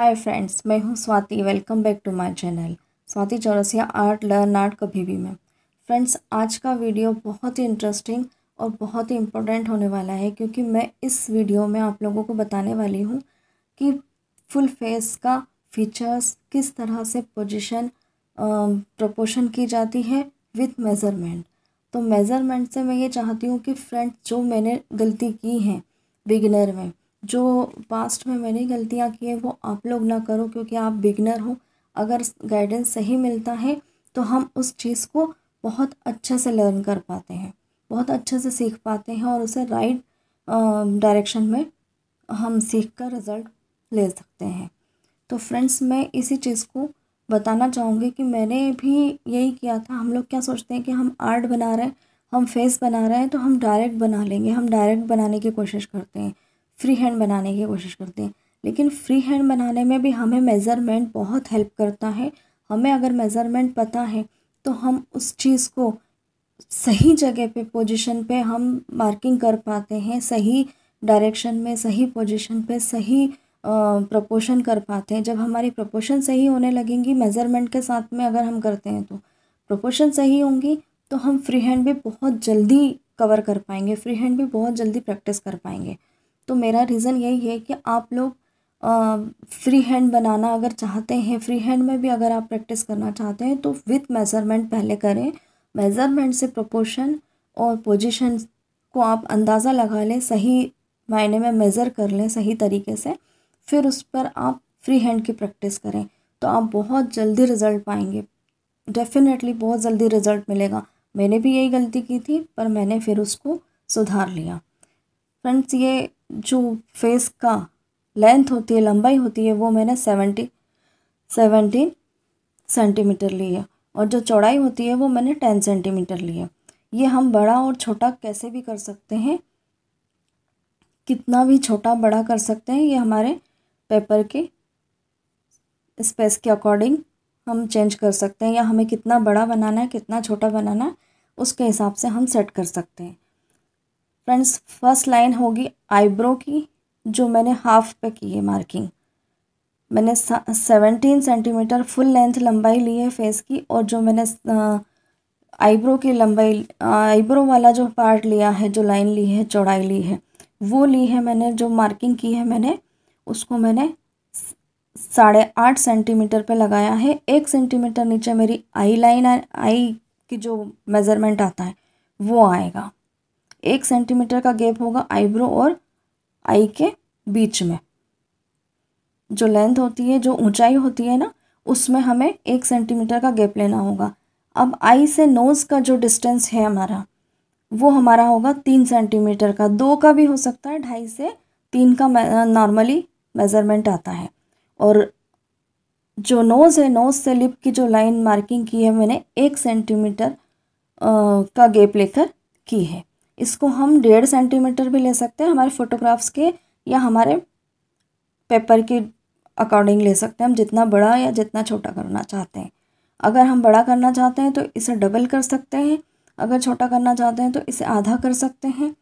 हाय friends मैं हूँ Swati welcome back to my channel Swati Chaurasia art learn art कभी भी मैं फ्रेंड्स आज का वीडियो बहुत ही इंटरेस्टिंग और बहुत ही इम्पोर्टेंट होने वाला है क्योंकि मैं इस वीडियो में आप लोगों को बताने वाली हूँ कि फुल फेस का फीचर्स किस तरह से पोजिशन प्रपोशन की जाती है विथ मेज़रमेंट तो मेज़रमेंट से मैं ये चाहती हूँ कि फ्रेंड्स जो मैंने गलती की है बिगिनर में जो पास्ट में मैंने गलतियाँ की हैं वो आप लोग ना करो क्योंकि आप बिगनर हो अगर गाइडेंस सही मिलता है तो हम उस चीज़ को बहुत अच्छे से लर्न कर पाते हैं बहुत अच्छे से सीख पाते हैं और उसे राइट डायरेक्शन में हम सीख कर रिज़ल्ट ले सकते हैं तो फ्रेंड्स मैं इसी चीज़ को बताना चाहूँगी कि मैंने भी यही किया था हम लोग क्या सोचते हैं कि हम आर्ट बना रहे हैं हम फेस बना रहे हैं तो हम डायरेक्ट बना लेंगे हम डायरेक्ट बनाने की कोशिश करते हैं फ्री हैंड बनाने की कोशिश करते हैं लेकिन फ्री हैंड बनाने में भी हमें मेज़रमेंट बहुत हेल्प करता है हमें अगर मेज़रमेंट पता है तो हम उस चीज़ को सही जगह पे पोजीशन पे हम मार्किंग कर पाते हैं सही डायरेक्शन में सही पोजीशन पे सही प्रपोशन कर पाते हैं जब हमारी प्रपोशन सही होने लगेंगी मेज़रमेंट के साथ में अगर हम करते हैं तो प्रपोशन सही होंगी तो हम फ्री हैंड भी बहुत जल्दी कवर कर पाएंगे फ्री हैंड भी बहुत जल्दी प्रैक्टिस कर पाएंगे तो मेरा रीज़न यही है कि आप लोग फ्री हैंड बनाना अगर चाहते हैं फ्री हैंड में भी अगर आप प्रैक्टिस करना चाहते हैं तो विथ मेज़रमेंट पहले करें मेज़रमेंट से प्रोपोर्शन और पोजिशन को आप अंदाज़ा लगा लें सही मायने में मेज़र कर लें सही तरीके से फिर उस पर आप फ्री हैंड की प्रैक्टिस करें तो आप बहुत जल्दी रिज़ल्ट पाएंगे डेफिनेटली बहुत जल्दी रिज़ल्ट मिलेगा मैंने भी यही गलती की थी पर मैंने फिर उसको सुधार लिया फ्रेंड्स ये जो फेस का लेंथ होती है लंबाई होती है वो मैंने सेवेंटी सेवेंटीन सेंटीमीटर ली है और जो चौड़ाई होती है वो मैंने टेन सेंटीमीटर ली है ये हम बड़ा और छोटा कैसे भी कर सकते हैं कितना भी छोटा बड़ा कर सकते हैं ये हमारे पेपर के स्पेस के अकॉर्डिंग हम चेंज कर सकते हैं या हमें कितना बड़ा बनाना है कितना छोटा बनाना है उसके हिसाब से हम सेट कर सकते हैं फ्रेंड्स फर्स्ट लाइन होगी आईब्रो की जो मैंने हाफ पे की है मार्किंग मैंने सेवनटीन सेंटीमीटर फुल लेंथ लंबाई ली है फेस की और जो मैंने आईब्रो की लंबाई आईब्रो वाला जो पार्ट लिया है जो लाइन ली है चौड़ाई ली है वो ली है मैंने जो मार्किंग की है मैंने उसको मैंने साढ़े आठ सेंटीमीटर पे लगाया है एक सेंटीमीटर नीचे मेरी आई लाइन आई की जो मेज़रमेंट आता है वो आएगा एक सेंटीमीटर का गैप होगा आईब्रो और आई के बीच में जो लेंथ होती है जो ऊंचाई होती है ना उसमें हमें एक सेंटीमीटर का गैप लेना होगा अब आई से नोज़ का जो डिस्टेंस है हमारा वो हमारा होगा तीन सेंटीमीटर का दो का भी हो सकता है ढाई से तीन का नॉर्मली मेज़रमेंट आता है और जो नोज़ है नोज़ से लिप की जो लाइन मार्किंग की है मैंने एक सेंटीमीटर का गैप लेकर की है इसको हम डेढ़ सेंटीमीटर भी ले सकते हैं हमारे फ़ोटोग्राफ्स के या हमारे पेपर के अकॉर्डिंग ले सकते हैं हम जितना बड़ा या जितना छोटा करना चाहते हैं अगर हम बड़ा करना चाहते हैं तो इसे डबल कर सकते हैं अगर छोटा करना चाहते हैं तो इसे आधा कर सकते हैं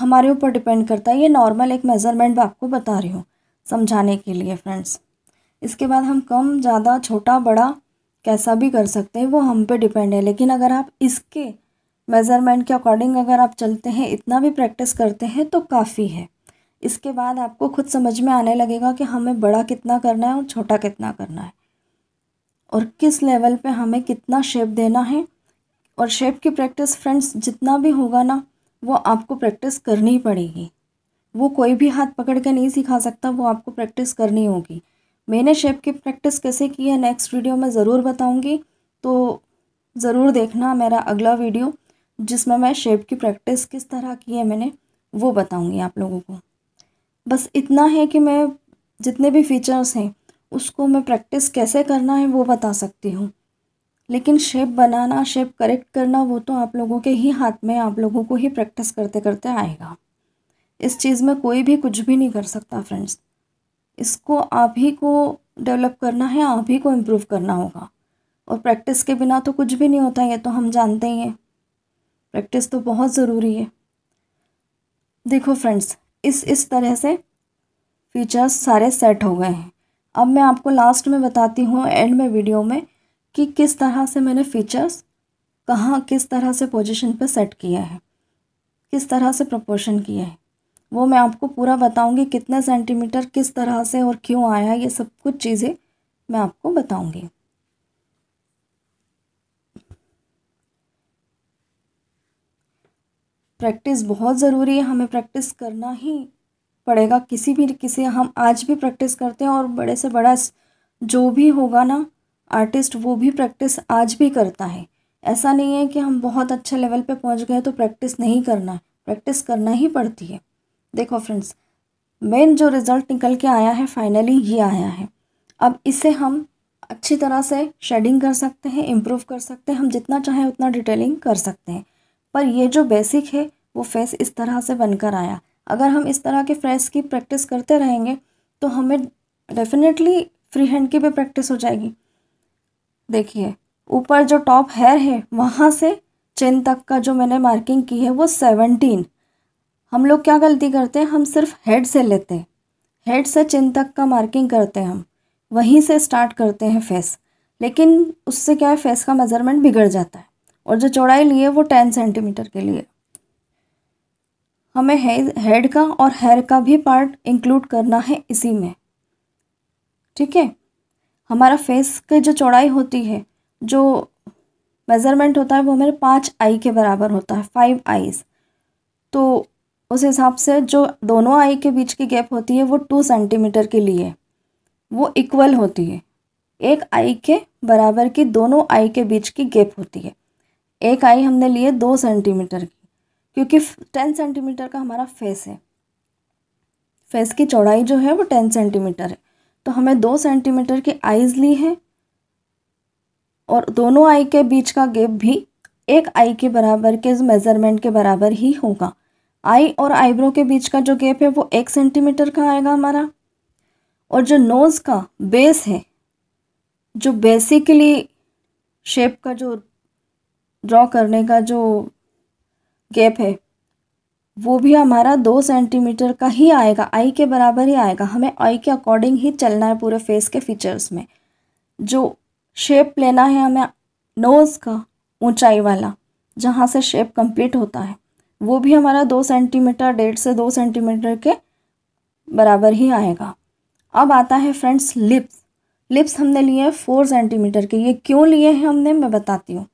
हमारे ऊपर डिपेंड करता है ये नॉर्मल एक मेज़रमेंट मैं आपको बता रही हूँ समझाने के लिए फ्रेंड्स इसके बाद हम कम ज़्यादा छोटा बड़ा कैसा भी कर सकते हैं वो हम पे डिपेंड है लेकिन अगर आप इसके मेज़रमेंट के अकॉर्डिंग अगर आप चलते हैं इतना भी प्रैक्टिस करते हैं तो काफ़ी है इसके बाद आपको खुद समझ में आने लगेगा कि हमें बड़ा कितना करना है और छोटा कितना करना है और किस लेवल पे हमें कितना शेप देना है और शेप की प्रैक्टिस फ्रेंड्स जितना भी होगा ना वो आपको प्रैक्टिस करनी पड़ेगी वो कोई भी हाथ पकड़ के नहीं सिखा सकता वो आपको प्रैक्टिस करनी होगी मैंने शेप की प्रैक्टिस कैसे की है नेक्स्ट वीडियो में ज़रूर बताऊँगी तो ज़रूर देखना मेरा अगला वीडियो जिसमें मैं शेप की प्रैक्टिस किस तरह की है मैंने वो बताऊँगी आप लोगों को बस इतना है कि मैं जितने भी फीचर्स हैं उसको मैं प्रैक्टिस कैसे करना है वो बता सकती हूँ लेकिन शेप बनाना शेप करेक्ट करना वो तो आप लोगों के ही हाथ में आप लोगों को ही प्रैक्टिस करते करते आएगा इस चीज़ में कोई भी कुछ भी नहीं कर सकता फ्रेंड्स इसको आप ही को डेवलप करना है आप ही को इम्प्रूव करना होगा और प्रैक्टिस के बिना तो कुछ भी नहीं होता ये तो हम जानते ही हैं प्रैक्टिस तो बहुत ज़रूरी है देखो फ्रेंड्स इस इस तरह से फीचर्स सारे सेट हो गए हैं अब मैं आपको लास्ट में बताती हूँ एंड में वीडियो में कि किस तरह से मैंने फीचर्स कहाँ किस तरह से पोजीशन पे सेट किया है किस तरह से प्रपोर्शन किया है वो मैं आपको पूरा बताऊँगी कितने सेंटीमीटर किस तरह से और क्यों आया ये सब कुछ चीज़ें मैं आपको बताऊँगी प्रैक्टिस बहुत ज़रूरी है हमें प्रैक्टिस करना ही पड़ेगा किसी भी किसी हम आज भी प्रैक्टिस करते हैं और बड़े से बड़ा जो भी होगा ना आर्टिस्ट वो भी प्रैक्टिस आज भी करता है ऐसा नहीं है कि हम बहुत अच्छे लेवल पे पहुंच गए तो प्रैक्टिस नहीं करना है प्रैक्टिस करना ही पड़ती है देखो फ्रेंड्स मेन जो रिज़ल्ट निकल के आया है फाइनली ये आया है अब इसे हम अच्छी तरह से शेडिंग कर सकते हैं इम्प्रूव कर सकते हैं हम जितना चाहें उतना डिटेलिंग कर सकते हैं पर ये जो बेसिक है वो फेस इस तरह से बनकर आया अगर हम इस तरह के फ्रेस की प्रैक्टिस करते रहेंगे तो हमें डेफिनेटली फ्री हैंड की भी प्रैक्टिस हो जाएगी देखिए ऊपर जो टॉप हेयर है वहाँ से चेन तक का जो मैंने मार्किंग की है वो सेवनटीन हम लोग क्या गलती करते हैं हम सिर्फ हेड से लेते हैं हेड से चेन तक का मार्किंग करते हैं हम वहीं से स्टार्ट करते हैं फेस लेकिन उससे क्या है फेस का मेज़रमेंट बिगड़ जाता है और जो चौड़ाई ली है वो टेन सेंटीमीटर के लिए हमें हेड का और हेयर का भी पार्ट इंक्लूड करना है इसी में ठीक है हमारा फेस की जो चौड़ाई होती है जो मेज़रमेंट होता है वो हमारे पाँच आई के बराबर होता है फाइव आईज़ तो उस हिसाब से जो दोनों आई के बीच की गैप होती है वो टू सेंटीमीटर के लिए वो इक्वल होती है एक आई के बराबर की दोनों आई के बीच की गैप होती है एक आई हमने लिए दो सेंटीमीटर की क्योंकि टेन सेंटीमीटर का हमारा फेस है फेस की चौड़ाई जो है वो टेन सेंटीमीटर है तो हमें दो सेंटीमीटर की आईज ली है और दोनों आई के बीच का गेप भी एक आई के बराबर के मेज़रमेंट के बराबर ही होगा आई और आईब्रो के बीच का जो गेप है वो एक सेंटीमीटर का आएगा हमारा और जो नोज़ का बेस है जो बेसिकली शेप का जो ड्रॉ करने का जो गैप है वो भी हमारा दो सेंटीमीटर का ही आएगा आई के बराबर ही आएगा हमें आई के अकॉर्डिंग ही चलना है पूरे फेस के फीचर्स में जो शेप लेना है हमें नोज़ का ऊंचाई वाला जहाँ से शेप कंप्लीट होता है वो भी हमारा दो सेंटीमीटर डेढ़ से दो सेंटीमीटर के बराबर ही आएगा अब आता है फ्रेंड्स लिप्स लिप्स हमने लिए हैं फोर सेंटीमीटर के ये क्यों लिए हैं हमने मैं बताती हूँ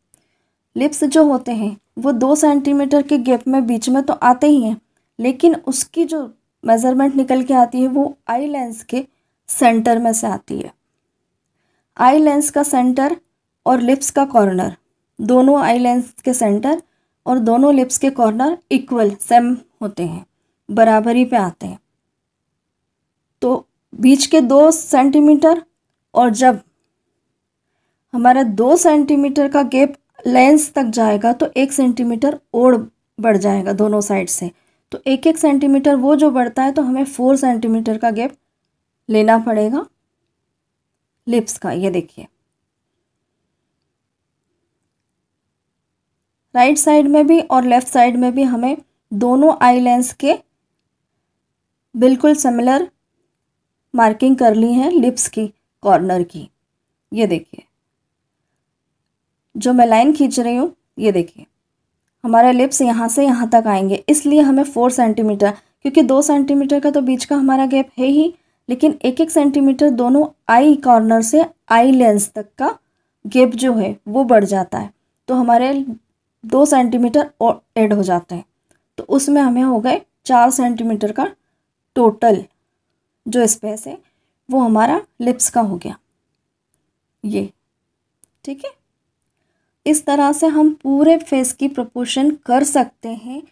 लिप्स जो होते हैं वो दो सेंटीमीटर के गैप में बीच में तो आते ही हैं लेकिन उसकी जो मेज़रमेंट निकल के आती है वो आई लेंस के सेंटर में से आती है आई लेंस का सेंटर और लिप्स का कॉर्नर दोनों आई लेंस के सेंटर और दोनों लिप्स के कॉर्नर इक्वल सेम होते हैं बराबरी पे आते हैं तो बीच के दो सेंटीमीटर और जब हमारा दो सेंटीमीटर का गैप लेंस तक जाएगा तो एक सेंटीमीटर और बढ़ जाएगा दोनों साइड से तो एक एक सेंटीमीटर वो जो बढ़ता है तो हमें फोर सेंटीमीटर का गैप लेना पड़ेगा लिप्स का ये देखिए राइट साइड में भी और लेफ़्ट साइड में भी हमें दोनों आई लेंस के बिल्कुल सिमिलर मार्किंग कर ली है लिप्स की कॉर्नर की ये देखिए जो मैं लाइन खींच रही हूँ ये देखिए हमारे लिप्स यहाँ से यहाँ तक आएंगे इसलिए हमें फोर सेंटीमीटर क्योंकि दो सेंटीमीटर का तो बीच का हमारा गैप है ही लेकिन एक एक सेंटीमीटर दोनों आई कॉर्नर से आई लेंस तक का गैप जो है वो बढ़ जाता है तो हमारे दो सेंटीमीटर और एड हो जाते हैं तो उसमें हमें हो गए चार सेंटीमीटर का टोटल जो स्पेस है वो हमारा लिप्स का हो गया ये ठीक है इस तरह से हम पूरे फेस की प्रपोशन कर सकते हैं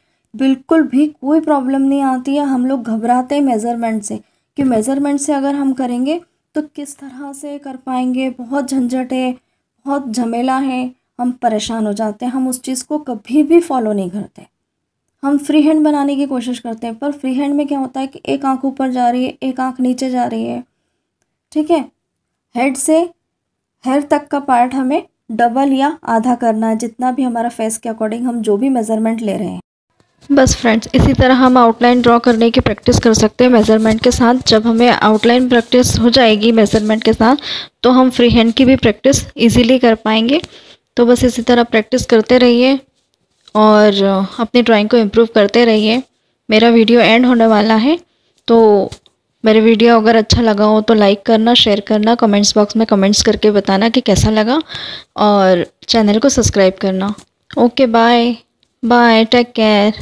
बिल्कुल भी कोई प्रॉब्लम नहीं आती है हम लोग घबराते हैं मेज़रमेंट से कि मेज़रमेंट से अगर हम करेंगे तो किस तरह से कर पाएंगे बहुत झंझट है बहुत झमेला है हम परेशान हो जाते हैं हम उस चीज़ को कभी भी फॉलो नहीं करते हम फ्री हैंड बनाने की कोशिश करते हैं पर फ्री हैंड में क्या होता है कि एक आँख ऊपर जा रही है एक आँख नीचे जा रही है ठीक है हेड से हेयर तक का पार्ट हमें डबल या आधा करना है जितना भी हमारा फेस के अकॉर्डिंग हम जो भी मेज़रमेंट ले रहे हैं बस फ्रेंड्स इसी तरह हम आउटलाइन ड्रॉ करने की प्रैक्टिस कर सकते हैं मेज़रमेंट के साथ जब हमें आउटलाइन प्रैक्टिस हो जाएगी मेज़रमेंट के साथ तो हम फ्री हैंड की भी प्रैक्टिस इजीली कर पाएंगे तो बस इसी तरह प्रैक्टिस करते रहिए और अपनी ड्राइंग को इम्प्रूव करते रहिए मेरा वीडियो एंड होने वाला है तो मेरे वीडियो अगर अच्छा लगा हो तो लाइक करना शेयर करना कमेंट्स बॉक्स में कमेंट्स करके बताना कि कैसा लगा और चैनल को सब्सक्राइब करना okay bye bye take care